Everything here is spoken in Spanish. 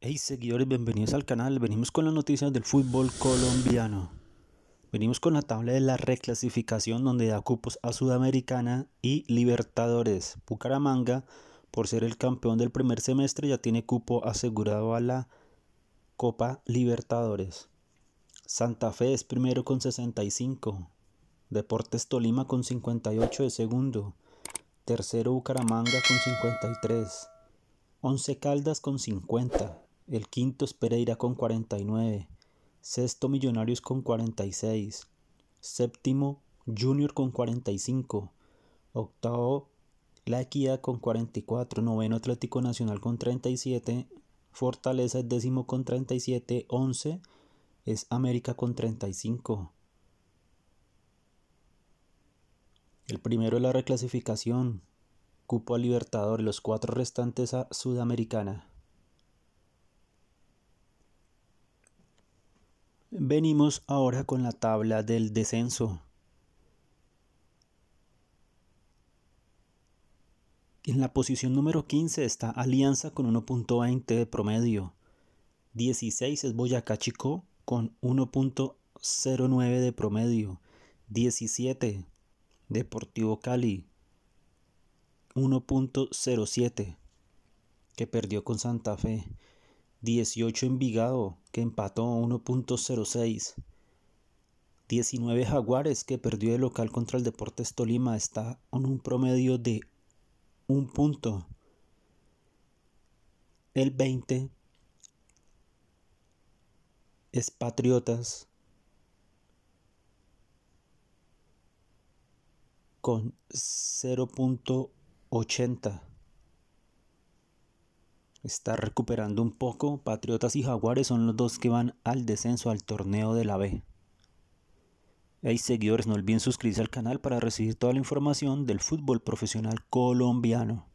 Hey seguidores, bienvenidos al canal. Venimos con las noticias del fútbol colombiano. Venimos con la tabla de la reclasificación donde da cupos a Sudamericana y Libertadores. Bucaramanga, por ser el campeón del primer semestre, ya tiene cupo asegurado a la Copa Libertadores. Santa Fe es primero con 65. Deportes Tolima con 58 de segundo. Tercero Bucaramanga con 53. 11 Caldas con 50. El quinto es Pereira con 49. Sexto Millonarios con 46. Séptimo Junior con 45. Octavo La Equidad con 44. Noveno Atlético Nacional con 37. Fortaleza es décimo con 37. once es América con 35. El primero es la reclasificación. Cupo a Libertadores, los cuatro restantes a Sudamericana. Venimos ahora con la tabla del descenso. En la posición número 15 está Alianza con 1.20 de promedio. 16 es Boyacá Chico con 1.09 de promedio. 17 Deportivo Cali 1.07 que perdió con Santa Fe. 18 Envigado, que empató 1.06. 19 Jaguares, que perdió de local contra el Deportes Tolima, está en un promedio de un punto. El 20 es Patriotas con 0.80 está recuperando un poco. Patriotas y Jaguares son los dos que van al descenso al torneo de la B. Hey seguidores, no olviden suscribirse al canal para recibir toda la información del fútbol profesional colombiano.